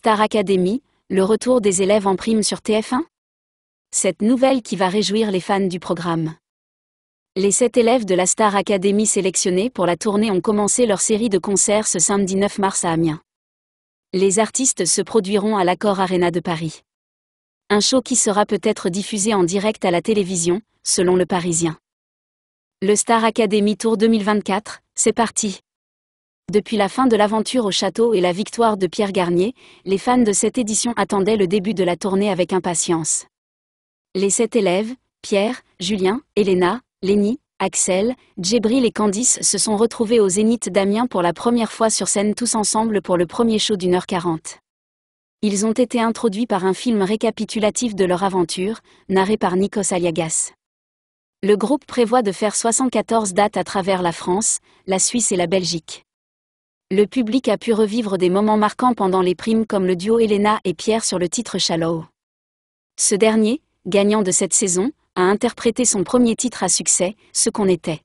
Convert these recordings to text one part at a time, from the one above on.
Star Academy, le retour des élèves en prime sur TF1 Cette nouvelle qui va réjouir les fans du programme. Les sept élèves de la Star Academy sélectionnés pour la tournée ont commencé leur série de concerts ce samedi 9 mars à Amiens. Les artistes se produiront à l'accord Arena de Paris. Un show qui sera peut-être diffusé en direct à la télévision, selon le Parisien. Le Star Academy Tour 2024, c'est parti depuis la fin de l'aventure au château et la victoire de Pierre Garnier, les fans de cette édition attendaient le début de la tournée avec impatience. Les sept élèves, Pierre, Julien, Elena, Lenny, Axel, Djibril et Candice se sont retrouvés au Zénith d'Amiens pour la première fois sur scène tous ensemble pour le premier show d'une heure quarante. Ils ont été introduits par un film récapitulatif de leur aventure, narré par Nikos Aliagas. Le groupe prévoit de faire 74 dates à travers la France, la Suisse et la Belgique le public a pu revivre des moments marquants pendant les primes comme le duo Elena et Pierre sur le titre Shallow. Ce dernier, gagnant de cette saison, a interprété son premier titre à succès, Ce qu'on était.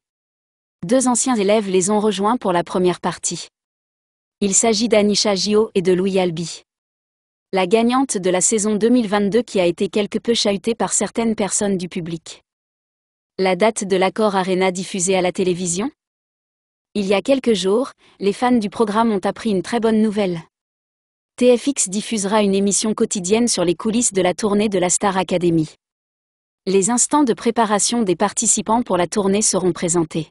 Deux anciens élèves les ont rejoints pour la première partie. Il s'agit d'Anisha Gio et de Louis Albi. La gagnante de la saison 2022 qui a été quelque peu chahutée par certaines personnes du public. La date de l'accord Arena diffusée à la télévision il y a quelques jours, les fans du programme ont appris une très bonne nouvelle. TFX diffusera une émission quotidienne sur les coulisses de la tournée de la Star Academy. Les instants de préparation des participants pour la tournée seront présentés.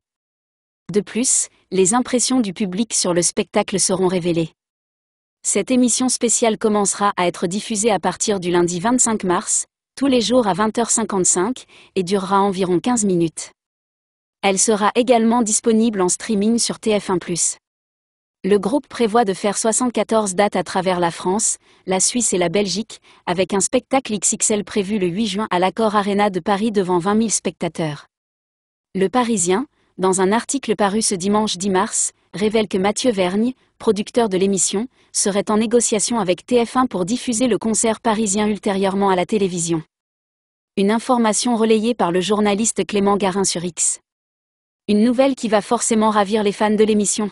De plus, les impressions du public sur le spectacle seront révélées. Cette émission spéciale commencera à être diffusée à partir du lundi 25 mars, tous les jours à 20h55, et durera environ 15 minutes. Elle sera également disponible en streaming sur TF1+. Le groupe prévoit de faire 74 dates à travers la France, la Suisse et la Belgique, avec un spectacle XXL prévu le 8 juin à l'Accord Arena de Paris devant 20 000 spectateurs. Le Parisien, dans un article paru ce dimanche 10 mars, révèle que Mathieu Vergne, producteur de l'émission, serait en négociation avec TF1 pour diffuser le concert parisien ultérieurement à la télévision. Une information relayée par le journaliste Clément Garin sur X. Une nouvelle qui va forcément ravir les fans de l'émission.